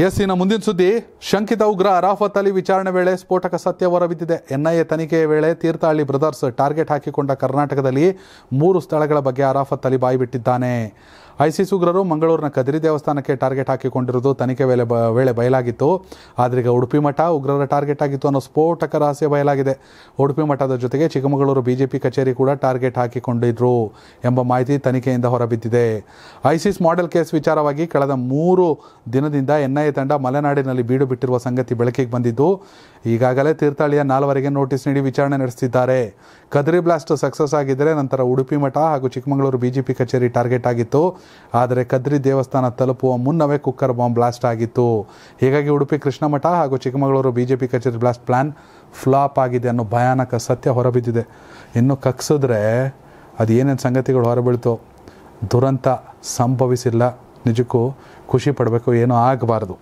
ಎಸ್ಸಿನ ಮುಂದಿನ ಸುದ್ದಿ ಶಂಕಿತ ಉಗ್ರ ಅರಾಫತ್ ಅಲಿ ವಿಚಾರಣೆ ವೇಳೆ ಸ್ಫೋಟಕ ಸತ್ಯ ಹೊರಬಿದ್ದಿದೆ ಎನ್ಐಎ ತನಿಖೆಯ ವೇಳೆ ತೀರ್ಥಹಳ್ಳಿ ಬ್ರದರ್ಸ್ ಟಾರ್ಗೆಟ್ ಹಾಕಿಕೊಂಡ ಕರ್ನಾಟಕದಲ್ಲಿ ಮೂರು ಸ್ಥಳಗಳ ಬಗ್ಗೆ ಅರಾಫತ್ ಅಲಿ ಬಾಯಿಬಿಟ್ಟಿದ್ದಾನೆ ಐಸಿಸ್ ಉಗ್ರರು ಮಂಗಳೂರಿನ ಕದರಿ ದೇವಸ್ಥಾನಕ್ಕೆ ಟಾರ್ಗೆಟ್ ಹಾಕಿಕೊಂಡಿರುವುದು ತನಿಖೆ ವೇಳೆ ಬ ವೇಳೆ ಬಯಲಾಗಿತ್ತು ಆದ್ರೀಗ ಉಡುಪಿ ಮಠ ಉಗ್ರರ ಟಾರ್ಗೆಟ್ ಆಗಿತ್ತು ಅನ್ನೋ ಸ್ಫೋಟಕ ರಹಸ್ಯ ಬಯಲಾಗಿದೆ ಉಡುಪಿ ಮಠದ ಜೊತೆಗೆ ಚಿಕ್ಕಮಗಳೂರು ಬಿಜೆಪಿ ಕಚೇರಿ ಕೂಡ ಟಾರ್ಗೆಟ್ ಹಾಕಿಕೊಂಡಿದ್ರು ಎಂಬ ಮಾಹಿತಿ ತನಿಖೆಯಿಂದ ಹೊರಬಿದ್ದಿದೆ ಐಸಿಸ್ ಮಾಡೆಲ್ ಕೇಸ್ ವಿಚಾರವಾಗಿ ಕಳೆದ ಮೂರು ದಿನದಿಂದ ಎನ್ಐಎ ತಂಡ ಮಲೆನಾಡಿನಲ್ಲಿ ಬೀಡು ಬಿಟ್ಟಿರುವ ಸಂಗತಿ ಬೆಳಕಿಗೆ ಬಂದಿದ್ದು ಈಗಾಗಲೇ ತೀರ್ಥಹಳ್ಳಿಯ ನಾಲ್ವರಿಗೆ ನೋಟಿಸ್ ನೀಡಿ ವಿಚಾರಣೆ ನಡೆಸಿದ್ದಾರೆ ಕದ್ರಿ ಬ್ಲಾಸ್ಟ್ ಸಕ್ಸಸ್ ಆಗಿದ್ದರೆ ನಂತರ ಉಡುಪಿ ಮಠ ಹಾಗೂ ಚಿಕ್ಕಮಗಳೂರು ಪಿ ಕಚೇರಿ ಟಾರ್ಗೆಟ್ ಆಗಿತ್ತು ಆದರೆ ಕದ್ರಿ ದೇವಸ್ಥಾನ ತಲುಪುವ ಮುನ್ನವೇ ಕುಕ್ಕರ್ ಬಾಂಬ್ ಬ್ಲಾಸ್ಟ್ ಆಗಿತ್ತು ಹೀಗಾಗಿ ಉಡುಪಿ ಕೃಷ್ಣ ಮಠ ಹಾಗೂ ಚಿಕ್ಕಮಗಳೂರು ಬಿ ಜೆ ಪಿ ಕಚೇರಿ ಬ್ಲಾಸ್ಟ್ ಪ್ಲಾನ್ ಫ್ಲಾಪ್ ಆಗಿದೆ ಅನ್ನೋ ಭಯಾನಕ ಸತ್ಯ ಹೊರಬಿದ್ದಿದೆ ಇನ್ನು ಕಕ್ಸಿದ್ರೆ ಅದು ಏನೇನು ಸಂಗತಿಗಳು ಹೊರಬೀಳ್ತು ದುರಂತ ಸಂಭವಿಸಿಲ್ಲ ನಿಜಕ್ಕೂ ಖುಷಿ ಪಡಬೇಕು ಏನೂ ಆಗಬಾರ್ದು